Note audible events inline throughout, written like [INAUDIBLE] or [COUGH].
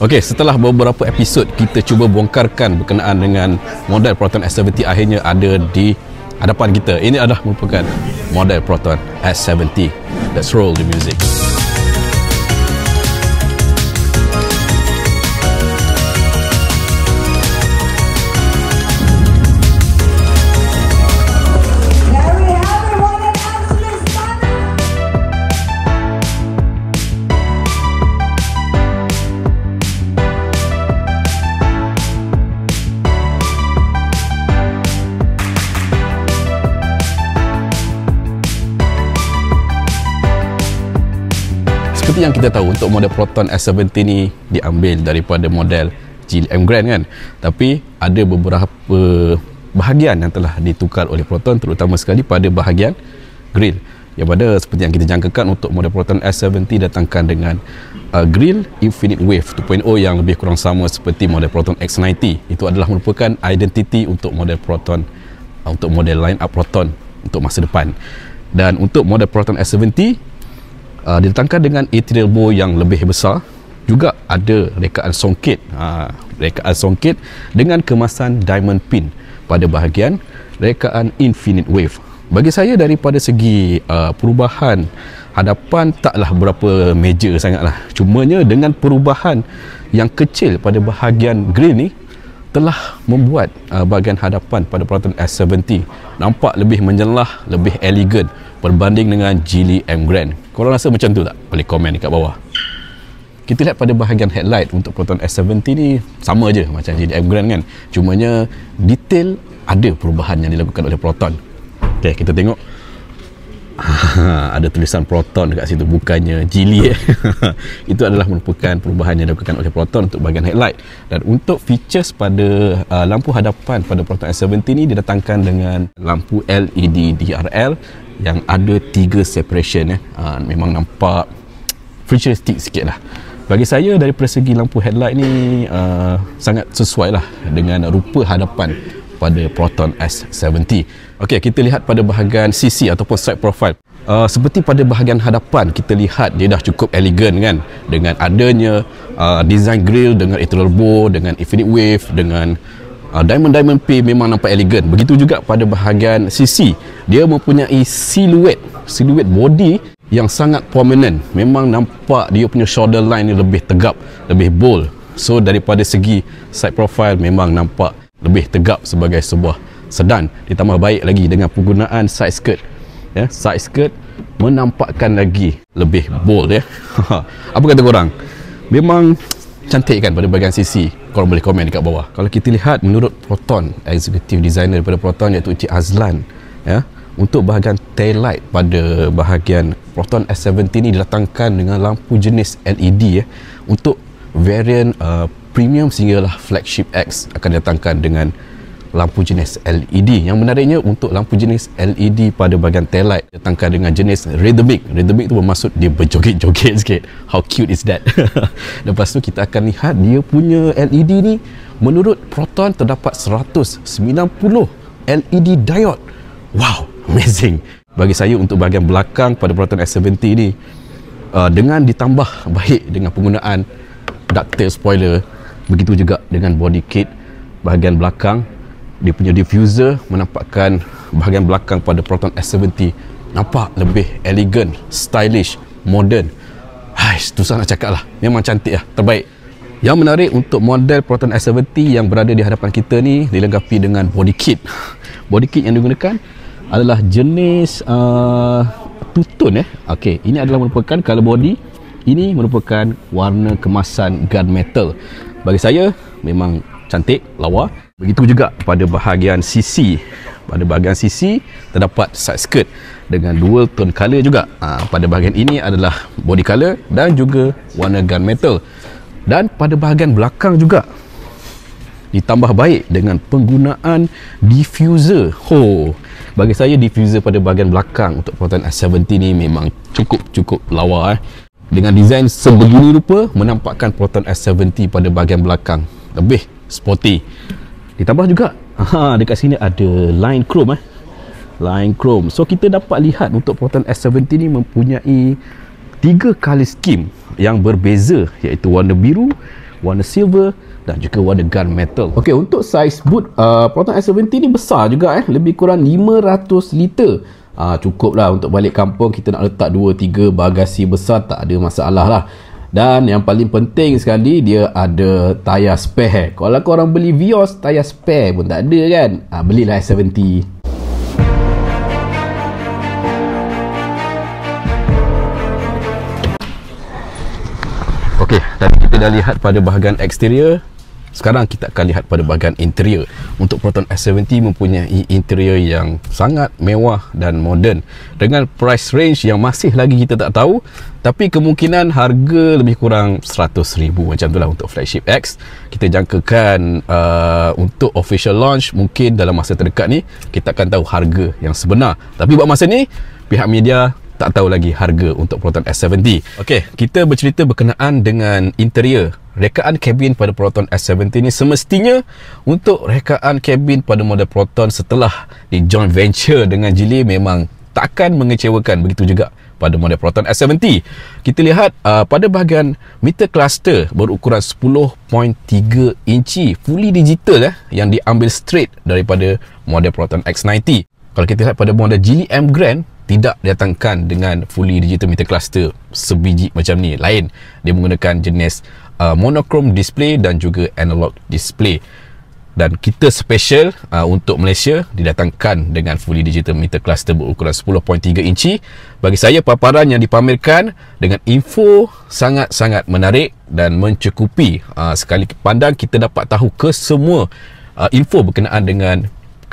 Okey, setelah beberapa episod kita cuba bongkarkan berkenaan dengan model Proton S70 akhirnya ada di hadapan kita. Ini adalah merupakan model Proton S70. Let's roll the music. Music yang kita tahu untuk model Proton S70 ni diambil daripada model GM Grand kan tapi ada beberapa bahagian yang telah ditukar oleh Proton terutama sekali pada bahagian grill yang pada seperti yang kita jangkakan untuk model Proton S70 datangkan dengan uh, grill Infinite Wave 2.0 yang lebih kurang sama seperti model Proton X90 itu adalah merupakan identiti untuk model Proton uh, untuk model line up Proton untuk masa depan dan untuk model Proton S70 uh, ah, ditangkan dengan ethereal bow yang lebih besar juga ada rekaan songket, uh, ah, rekaan songket dengan kemasan diamond pin pada bahagian rekaan infinite wave bagi saya daripada segi uh, perubahan hadapan taklah berapa major sangatlah cumanya dengan perubahan yang kecil pada bahagian grill ni telah membuat uh, bahagian hadapan pada Proton S70 nampak lebih menjelah, lebih elegan berbanding dengan Geely M Grand. Kalau rasa macam tu tak? Boleh komen dekat bawah. Kita lihat pada bahagian headlight untuk Proton S70 ni sama aje macam jadi GDM Grand kan. Cumanya detail ada perubahan yang dilakukan oleh Proton. Okey, kita tengok. [LAUGHS] ada tulisan Proton dekat situ bukannya Geely. [LAUGHS] Itu adalah merupakan perubahan yang dilakukan oleh Proton untuk bahagian headlight dan untuk features pada uh, lampu hadapan pada Proton S70 ni didatangkan dengan lampu LED DRL yang ada tiga separation eh. Ha, memang nampak futuristic sikit lah bagi saya dari persegi lampu headlight ni uh, sangat sesuai lah dengan rupa hadapan pada Proton S70 ok kita lihat pada bahagian CC ataupun side profile Uh, seperti pada bahagian hadapan kita lihat dia dah cukup elegan kan dengan adanya uh, design grill dengan ethereal bow dengan infinite wave dengan diamond-diamond ah, pay memang nampak elegan begitu juga pada bahagian sisi dia mempunyai siluet siluet body yang sangat prominent memang nampak dia punya shoulder line ni lebih tegap lebih bold so daripada segi side profile memang nampak lebih tegap sebagai sebuah sedan ditambah baik lagi dengan penggunaan side skirt ya side skirt menampakkan lagi lebih bold ya [LAUGHS] apa kata korang memang cantik kan pada bahagian sisi korang boleh komen dekat bawah kalau kita lihat menurut Proton executive designer daripada Proton iaitu Encik Azlan ya untuk bahagian tail light pada bahagian Proton s 17 ini didatangkan dengan lampu jenis LED ya untuk varian uh, premium sehinggalah flagship X akan didatangkan dengan lampu jenis LED yang menariknya untuk lampu jenis LED pada bahagian tail light ditangkan dengan jenis rhythmic rhythmic tu bermaksud dia berjoget-joget [LAUGHS] sikit how cute is that [LAUGHS] lepas tu kita akan lihat dia punya LED ni menurut Proton terdapat 190 LED diode wow amazing bagi saya untuk bahagian belakang pada Proton S70 ni uh, dengan ditambah baik dengan penggunaan ductile spoiler begitu juga dengan body kit bahagian belakang dia punya diffuser menampakkan bahagian belakang pada Proton S70 nampak lebih elegan, stylish, modern. Hai, susah nak cakap lah. Memang cantik lah, terbaik. Yang menarik untuk model Proton S70 yang berada di hadapan kita ni dilengkapi dengan body kit. [LAUGHS] Body kit yang digunakan adalah jenis uh, tutun eh. Okey, ini adalah merupakan color body. Ini merupakan warna kemasan gunmetal. Bagi saya memang cantik, lawa. Begitu juga pada bahagian sisi Pada bahagian sisi terdapat side skirt Dengan dual tone colour juga ha, Pada bahagian ini adalah body colour Dan juga warna gun metal Dan pada bahagian belakang juga Ditambah baik dengan penggunaan diffuser Ho, Bagi saya diffuser pada bahagian belakang Untuk perhatian S70 ni memang cukup-cukup lawa eh dengan desain sebegini rupa menampakkan Proton S70 pada bahagian belakang lebih sporty Ditambah juga ha, Dekat sini ada line chrome eh. Line chrome So kita dapat lihat Untuk portal S70 ni Mempunyai Tiga kali skim Yang berbeza Iaitu warna biru Warna silver dan juga warna gun metal. Okey, untuk size boot uh, Proton S70 ni besar juga eh, lebih kurang 500 liter. Ah uh, cukup lah untuk balik kampung kita nak letak 2 3 bagasi besar tak ada masalah lah dan yang paling penting sekali dia ada tayar spare kalau korang beli Vios tayar spare pun tak ada kan ha, belilah S70 Okey, tadi kita dah lihat pada bahagian eksterior sekarang kita akan lihat pada bahagian interior. Untuk Proton S70 mempunyai interior yang sangat mewah dan moden dengan price range yang masih lagi kita tak tahu tapi kemungkinan harga lebih kurang 100,000 macam itulah untuk flagship X. Kita jangkakan uh, untuk official launch mungkin dalam masa terdekat ni kita akan tahu harga yang sebenar. Tapi buat masa ni pihak media tak tahu lagi harga untuk Proton S70. Okey, kita bercerita berkenaan dengan interior. Rekaan kabin pada Proton S70 ini semestinya untuk rekaan kabin pada model Proton setelah di joint venture dengan Geely memang takkan mengecewakan begitu juga pada model Proton S70. Kita lihat uh, pada bahagian meter cluster berukuran 10.3 inci fully digital eh, yang diambil straight daripada model Proton X90. Kalau kita lihat pada model Geely M Grand, tidak datangkan dengan fully digital meter cluster sebiji macam ni lain dia menggunakan jenis uh, monochrome display dan juga analog display dan kita special uh, untuk Malaysia didatangkan dengan fully digital meter cluster berukuran 10.3 inci bagi saya paparan yang dipamerkan dengan info sangat-sangat menarik dan mencukupi uh, sekali pandang kita dapat tahu kesemua uh, info berkenaan dengan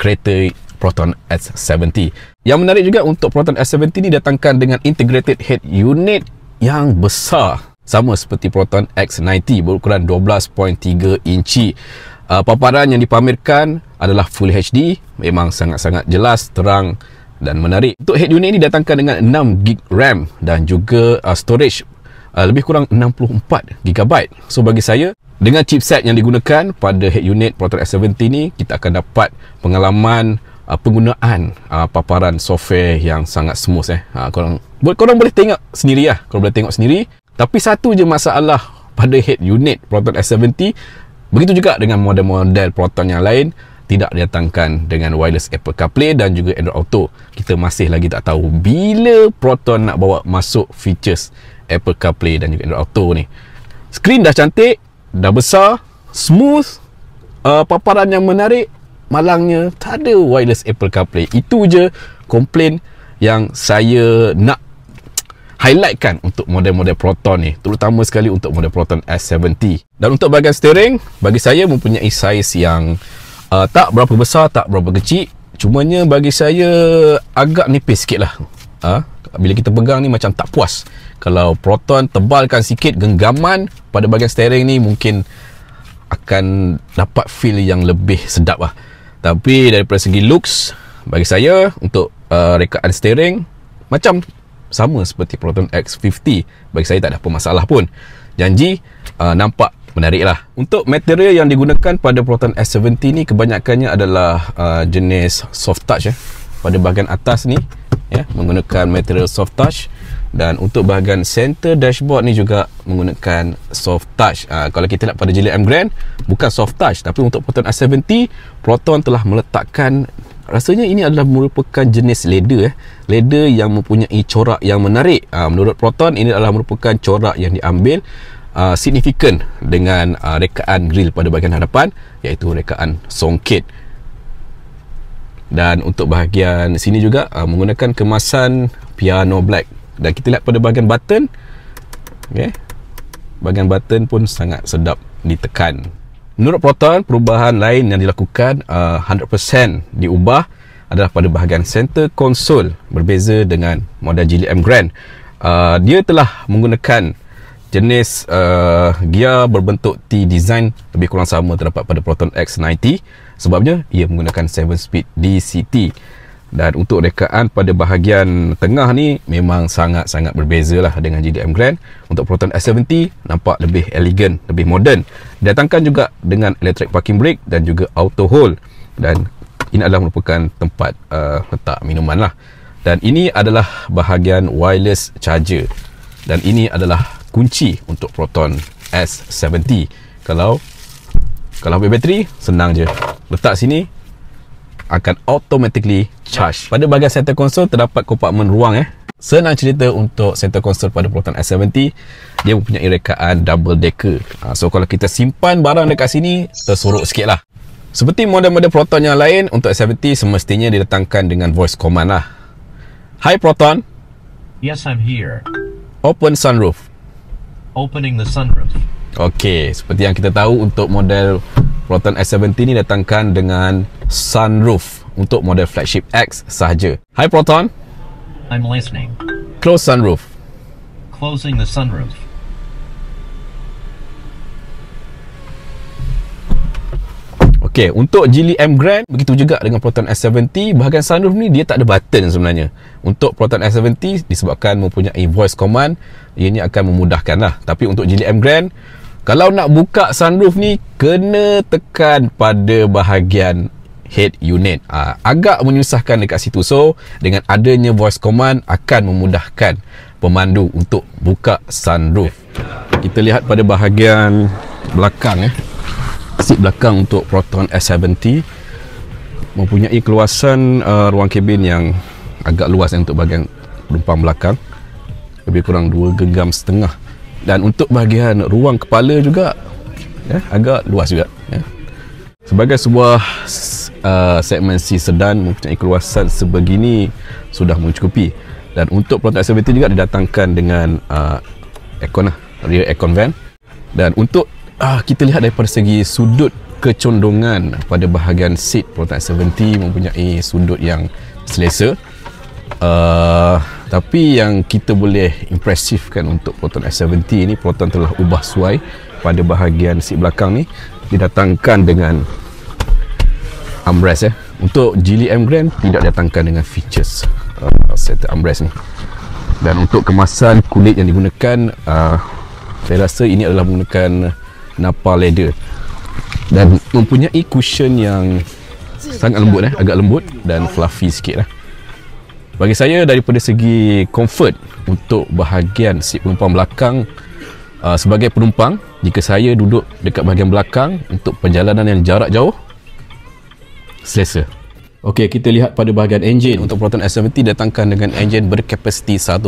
kereta Proton S70. Yang menarik juga untuk Proton S70 ni datangkan dengan integrated head unit yang besar. Sama seperti Proton X90 berukuran 12.3 inci. Uh, paparan yang dipamerkan adalah Full HD. Memang sangat-sangat jelas, terang dan menarik. Untuk head unit ini datangkan dengan 6GB RAM dan juga uh, storage uh, lebih kurang 64GB. So bagi saya, dengan chipset yang digunakan pada head unit Proton S70 ni, kita akan dapat pengalaman uh, penggunaan uh, paparan software yang sangat smooth eh. Uh, korang, korang boleh tengok sendiri lah. Korang boleh tengok sendiri. Tapi satu je masalah pada head unit Proton S70. Begitu juga dengan model-model Proton yang lain. Tidak datangkan dengan wireless Apple CarPlay dan juga Android Auto. Kita masih lagi tak tahu bila Proton nak bawa masuk features Apple CarPlay dan juga Android Auto ni. Screen dah cantik, dah besar, smooth, uh, paparan yang menarik malangnya tak ada wireless Apple CarPlay itu je komplain yang saya nak highlightkan untuk model-model Proton ni terutama sekali untuk model Proton S70 dan untuk bahagian steering bagi saya mempunyai size yang uh, tak berapa besar tak berapa kecil cumanya bagi saya agak nipis sikit lah ha? Ah, bila kita pegang ni macam tak puas kalau Proton tebalkan sikit genggaman pada bahagian steering ni mungkin akan dapat feel yang lebih sedap lah tapi dari segi looks Bagi saya Untuk uh, rekaan steering Macam Sama seperti Proton X50 Bagi saya tak ada masalah pun Janji uh, Nampak menarik lah Untuk material yang digunakan Pada Proton S70 ni Kebanyakannya adalah uh, Jenis soft touch ya. Pada bahagian atas ni ya, Menggunakan material soft touch dan untuk bahagian center dashboard ni juga menggunakan soft touch uh, kalau kita nak pada jilid M Grand bukan soft touch tapi untuk Proton S70 Proton telah meletakkan rasanya ini adalah merupakan jenis leather eh. leather yang mempunyai corak yang menarik uh, menurut Proton ini adalah merupakan corak yang diambil uh, signifikan dengan uh, rekaan grill pada bahagian hadapan iaitu rekaan songkit dan untuk bahagian sini juga uh, menggunakan kemasan piano black dan kita lihat pada bahagian button okay. bahagian button pun sangat sedap ditekan menurut Proton perubahan lain yang dilakukan uh, 100% diubah adalah pada bahagian center console berbeza dengan model GLM Grand uh, dia telah menggunakan jenis uh, gear berbentuk T design lebih kurang sama terdapat pada Proton X90 sebabnya ia menggunakan 7 speed DCT dan untuk rekaan pada bahagian tengah ni memang sangat-sangat berbeza lah dengan GDM Grand untuk Proton S70 nampak lebih elegan lebih moden Datangkan juga dengan electric parking brake dan juga auto hold dan ini adalah merupakan tempat uh, letak minuman lah dan ini adalah bahagian wireless charger dan ini adalah kunci untuk Proton S70 kalau kalau habis bateri senang je letak sini akan automatically charge. Ya. Pada bahagian center console terdapat compartment ruang eh. Senang cerita untuk center console pada Proton S70 dia mempunyai rekaan double decker. Ha, so kalau kita simpan barang dekat sini tersorok sikit lah. Seperti model-model Proton yang lain untuk S70 semestinya didatangkan dengan voice command lah. Hi Proton. Yes, I'm here. Open sunroof. Opening the sunroof. Okay, seperti yang kita tahu untuk model Proton S70 ni datangkan dengan sunroof untuk model flagship X sahaja. Hi Proton. I'm listening. Close sunroof. Closing the sunroof. Okay, untuk Geely M Grand begitu juga dengan Proton S70, bahagian sunroof ni dia tak ada button sebenarnya. Untuk Proton S70 disebabkan mempunyai voice command, ianya akan memudahkan lah. Tapi untuk Geely M Grand, kalau nak buka sunroof ni kena tekan pada bahagian head unit. Uh, agak menyusahkan dekat situ. So dengan adanya voice command akan memudahkan pemandu untuk buka sunroof. Kita lihat pada bahagian belakang eh. Seat belakang untuk Proton S70 mempunyai keluasan uh, ruang kabin yang agak luas eh, untuk bahagian penumpang belakang. Lebih kurang 2 genggam setengah dan untuk bahagian ruang kepala juga ya agak luas juga ya sebagai sebuah uh, segmen C sedan mempunyai keluasan sebegini sudah mencukupi dan untuk peronton activity juga didatangkan dengan uh, aircon lah rear aircon van dan untuk uh, kita lihat daripada segi sudut kecondongan pada bahagian seat peronton activity mempunyai sudut yang selesa uh, tapi yang kita boleh impresifkan untuk Proton S70 ini Proton telah ubah suai pada bahagian seat belakang ni Didatangkan dengan armrest eh. Untuk M Grand tidak datangkan dengan features uh, set armrest ni Dan untuk kemasan kulit yang digunakan uh, Saya rasa ini adalah menggunakan Napa leather Dan mempunyai cushion yang sangat lembut eh. Agak lembut dan fluffy sikit lah eh. Bagi saya daripada segi comfort untuk bahagian si penumpang belakang uh, sebagai penumpang jika saya duduk dekat bahagian belakang untuk perjalanan yang jarak jauh selesa. Okey, kita lihat pada bahagian enjin. Untuk Proton S70 datangkan dengan enjin berkapasiti 1.5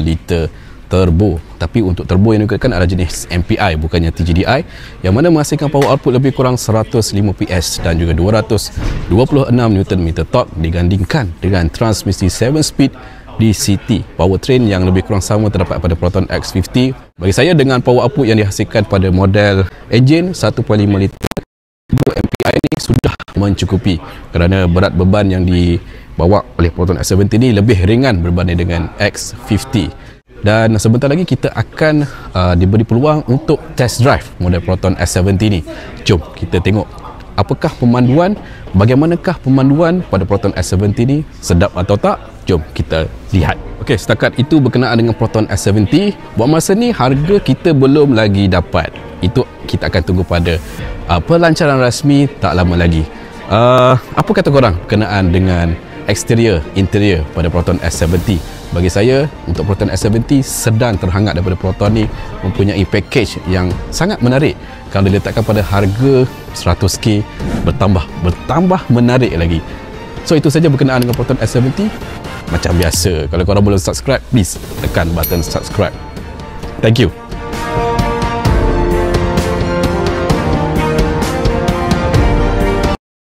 liter turbo tapi untuk turbo yang digunakan adalah jenis MPI bukannya TGDI yang mana menghasilkan power output lebih kurang 105 PS dan juga 226 meter torque digandingkan dengan transmisi 7 speed DCT powertrain yang lebih kurang sama terdapat pada Proton X50 bagi saya dengan power output yang dihasilkan pada model engine 1.5 liter turbo MPI ini sudah mencukupi kerana berat beban yang dibawa oleh Proton X70 ini lebih ringan berbanding dengan X50 dan sebentar lagi kita akan uh, diberi peluang untuk test drive model Proton S70 ni. Jom kita tengok apakah pemanduan, bagaimanakah pemanduan pada Proton S70 ni sedap atau tak? Jom kita lihat. Okey, setakat itu berkenaan dengan Proton S70, buat masa ni harga kita belum lagi dapat. Itu kita akan tunggu pada uh, pelancaran rasmi tak lama lagi. Uh, apa kata korang berkenaan dengan exterior interior pada Proton S70 bagi saya untuk Proton S70 sedang terhangat daripada Proton ni mempunyai package yang sangat menarik kalau diletakkan pada harga 100k bertambah bertambah menarik lagi so itu saja berkenaan dengan Proton S70 macam biasa kalau korang belum subscribe please tekan button subscribe thank you